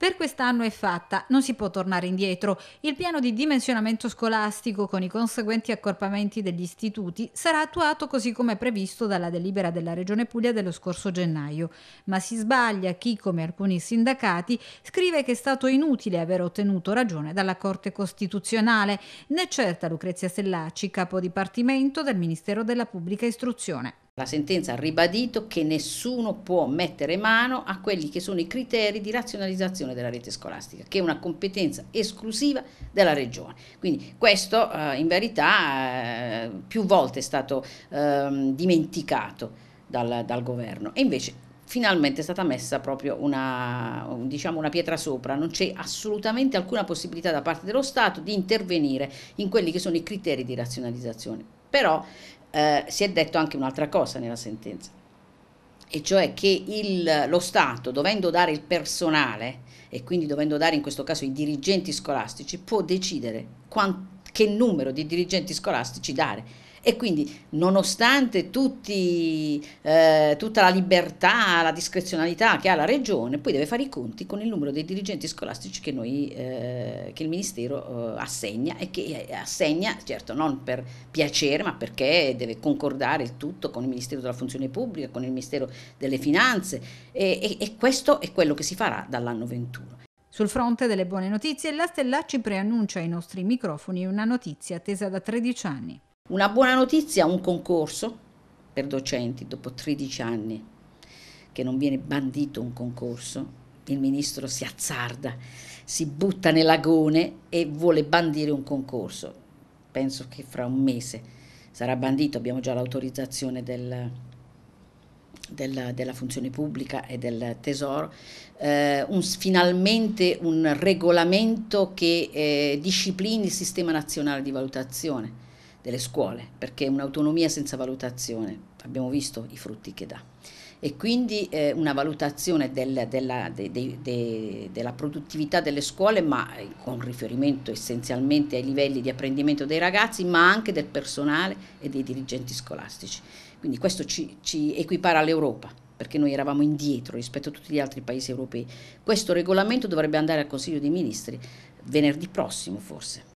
Per quest'anno è fatta, non si può tornare indietro. Il piano di dimensionamento scolastico con i conseguenti accorpamenti degli istituti sarà attuato così come previsto dalla delibera della Regione Puglia dello scorso gennaio. Ma si sbaglia chi, come alcuni sindacati, scrive che è stato inutile aver ottenuto ragione dalla Corte Costituzionale, né certa Lucrezia Sellacci, capo dipartimento del Ministero della Pubblica Istruzione. La sentenza ha ribadito che nessuno può mettere mano a quelli che sono i criteri di razionalizzazione della rete scolastica, che è una competenza esclusiva della Regione. Quindi questo eh, in verità eh, più volte è stato eh, dimenticato dal, dal, governo e invece finalmente è stata messa proprio una, diciamo una pietra sopra, non c'è assolutamente alcuna possibilità da parte dello Stato di intervenire in quelli che sono i criteri di razionalizzazione però eh, si è detto anche un'altra cosa nella sentenza, e cioè che il, lo Stato, dovendo dare il personale e quindi dovendo dare in questo caso i dirigenti scolastici, può decidere quanto che numero di dirigenti scolastici dare. E quindi, nonostante tutti, eh, tutta la libertà, la discrezionalità che ha la Regione, poi deve fare i conti con il numero dei dirigenti scolastici che, noi, eh, che il Ministero eh, assegna e che eh, assegna, certo, non per piacere, ma perché deve concordare il tutto con il Ministero della Funzione Pubblica, con il Ministero delle Finanze e, e, e questo è quello che si farà dall'anno 21. Sul fronte delle buone notizie, la Stellacci preannuncia ai nostri microfoni una notizia attesa da 13 anni. Una buona notizia, un concorso per docenti dopo 13 anni che non viene bandito un concorso. Il ministro si azzarda, si butta nell'agone e vuole bandire un concorso. Penso che fra un mese sarà bandito, abbiamo già l'autorizzazione del, della, della, funzione pubblica e del tesoro, eh, un, finalmente un regolamento che eh, disciplini il sistema nazionale di valutazione delle scuole, perché un'autonomia senza valutazione, abbiamo visto i frutti che dà. E quindi eh, una valutazione del, della, de, de, de, della produttività delle scuole, ma con riferimento essenzialmente ai livelli di apprendimento dei ragazzi, ma anche del personale e dei dirigenti scolastici. Quindi questo ci, ci equipara all'Europa, perché noi eravamo indietro rispetto a tutti gli altri paesi europei. Questo regolamento dovrebbe andare al Consiglio dei Ministri venerdì prossimo forse,